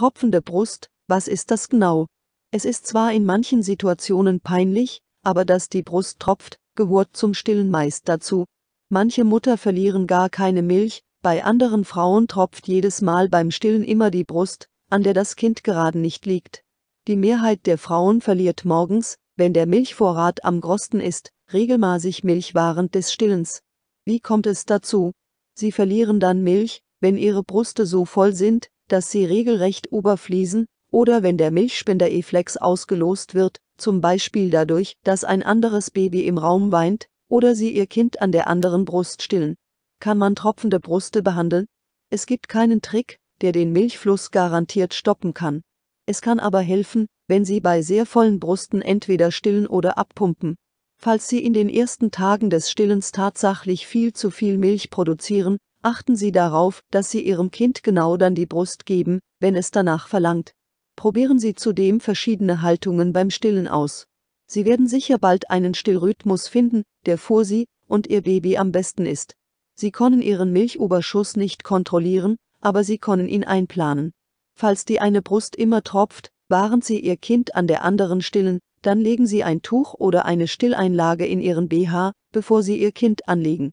tropfende Brust, was ist das genau? Es ist zwar in manchen Situationen peinlich, aber dass die Brust tropft, gehört zum Stillen meist dazu. Manche Mutter verlieren gar keine Milch, bei anderen Frauen tropft jedes Mal beim Stillen immer die Brust, an der das Kind gerade nicht liegt. Die Mehrheit der Frauen verliert morgens, wenn der Milchvorrat am größten ist, regelmäßig Milch während des Stillens. Wie kommt es dazu? Sie verlieren dann Milch, wenn ihre Brüste so voll sind, dass sie regelrecht überfließen oder wenn der Milchspender-Efflex ausgelost wird, zum Beispiel dadurch, dass ein anderes Baby im Raum weint oder sie ihr Kind an der anderen Brust stillen. Kann man tropfende Brüste behandeln? Es gibt keinen Trick, der den Milchfluss garantiert stoppen kann. Es kann aber helfen, wenn Sie bei sehr vollen Brüsten entweder stillen oder abpumpen. Falls Sie in den ersten Tagen des Stillens tatsächlich viel zu viel Milch produzieren, achten Sie darauf, dass Sie Ihrem Kind genau dann die Brust geben, wenn es danach verlangt. Probieren Sie zudem verschiedene Haltungen beim Stillen aus. Sie werden sicher bald einen Stillrhythmus finden, der vor Sie und Ihr Baby am besten ist. Sie können Ihren Milchüberschuss nicht kontrollieren, aber Sie können ihn einplanen. Falls die eine Brust immer tropft, wahren Sie Ihr Kind an der anderen stillen, dann legen Sie ein Tuch oder eine Stilleinlage in Ihren BH, bevor Sie Ihr Kind anlegen.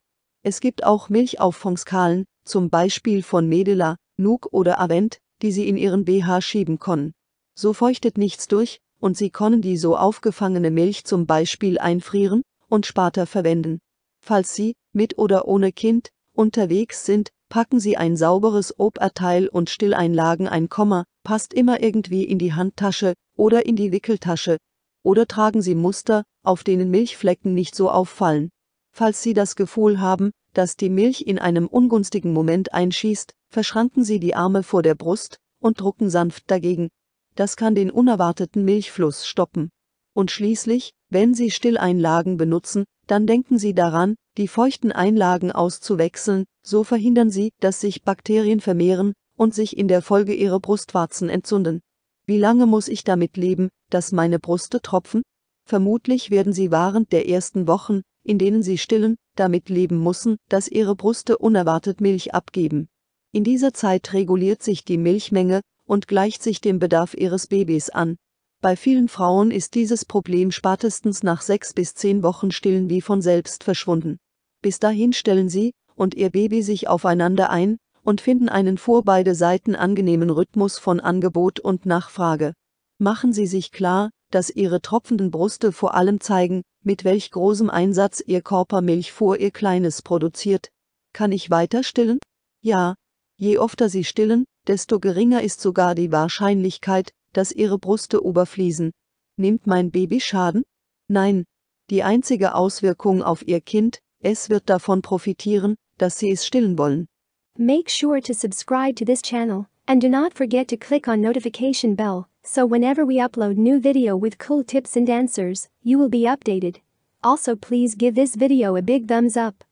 Es gibt auch Milchauffangskalen, zum Beispiel von Medela, Nuke oder Avent, die sie in ihren BH schieben können. So feuchtet nichts durch, und sie können die so aufgefangene Milch zum Beispiel einfrieren und später verwenden. Falls sie, mit oder ohne Kind, unterwegs sind, packen sie ein sauberes Oberteil und Stilleinlagen ein Komma, passt immer irgendwie in die Handtasche oder in die Wickeltasche, oder tragen sie Muster, auf denen Milchflecken nicht so auffallen. Falls Sie das Gefühl haben, dass die Milch in einem ungünstigen Moment einschießt, verschranken Sie die Arme vor der Brust und drucken sanft dagegen. Das kann den unerwarteten Milchfluss stoppen. Und schließlich, wenn Sie Stilleinlagen benutzen, dann denken Sie daran, die feuchten Einlagen auszuwechseln, so verhindern Sie, dass sich Bakterien vermehren und sich in der Folge Ihre Brustwarzen entzünden. Wie lange muss ich damit leben, dass meine Brüste tropfen? Vermutlich werden Sie während der ersten Wochen in denen sie stillen, damit leben müssen, dass ihre Brüste unerwartet Milch abgeben. In dieser Zeit reguliert sich die Milchmenge und gleicht sich dem Bedarf ihres Babys an. Bei vielen Frauen ist dieses Problem spätestens nach sechs bis zehn Wochen Stillen wie von selbst verschwunden. Bis dahin stellen sie und ihr Baby sich aufeinander ein und finden einen vor beide Seiten angenehmen Rhythmus von Angebot und Nachfrage. Machen Sie sich klar, dass ihre tropfenden Brüste vor allem zeigen, mit welch großem Einsatz ihr Körper Milch vor ihr Kleines produziert. Kann ich weiter stillen? Ja. Je öfter sie stillen, desto geringer ist sogar die Wahrscheinlichkeit, dass ihre Brüste oberfließen. Nimmt mein Baby Schaden? Nein. Die einzige Auswirkung auf ihr Kind, es wird davon profitieren, dass sie es stillen wollen. Make sure to subscribe to this channel. And do not forget to click on notification bell, so whenever we upload new video with cool tips and answers, you will be updated. Also please give this video a big thumbs up.